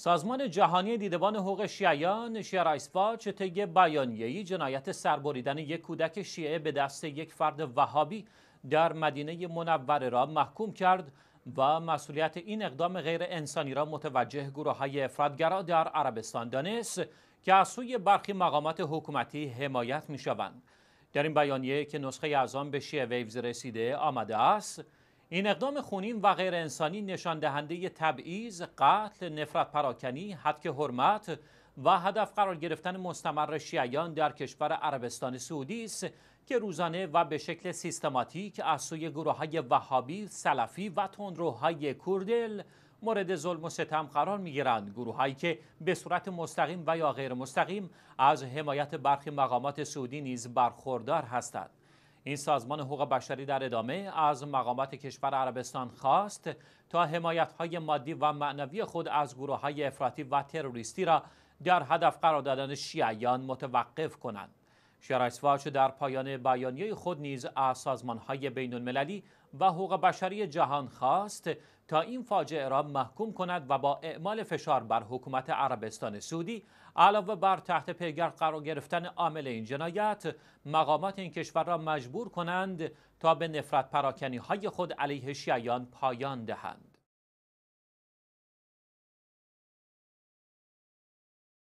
سازمان جهانی دیدبان حقوق شیعیان شیعه رایسپاچ طی بیانیه‌ای جنایت سربریدن یک کودک شیعه به دست یک فرد وهابی در مدینه منوره را محکوم کرد و مسئولیت این اقدام غیر انسانی را متوجه گروه های افرادگرا در عربستان دانست که از سوی برخی مقامات حکومتی حمایت می شوند. در این بیانیه که نسخه از آن به شیعه ویوز رسیده آمده است، این اقدام خونین و غیر انسانی نشان دهنده تبعیض، قتل، نفرت پراکنی، حدک حرمت و هدف قرار گرفتن مستمر شیعیان در کشور عربستان سعودی است که روزانه و به شکل سیستماتیک از سوی گروه های وهابی، سلفی و تندروهای کردل مورد ظلم و ستم قرار می گیرند گروههایی که به صورت مستقیم و یا غیر مستقیم از حمایت برخی مقامات سعودی نیز برخوردار هستند این سازمان حقوق بشری در ادامه از مقامات کشور عربستان خواست تا حمایت‌های مادی و معنوی خود از های افراطی و تروریستی را در هدف قرار دادن شیعیان متوقف کنند. شرایسواچ در پایان بیانیه خود نیز از سازمانهای بین المللی و حقوق بشری جهان خواست تا این فاجعه را محکوم کند و با اعمال فشار بر حکومت عربستان سعودی علاوه بر تحت پیگرد قرار گرفتن عامل این جنایت مقامات این کشور را مجبور کنند تا به نفرت پراکنی های خود علیه شیعیان پایان دهند.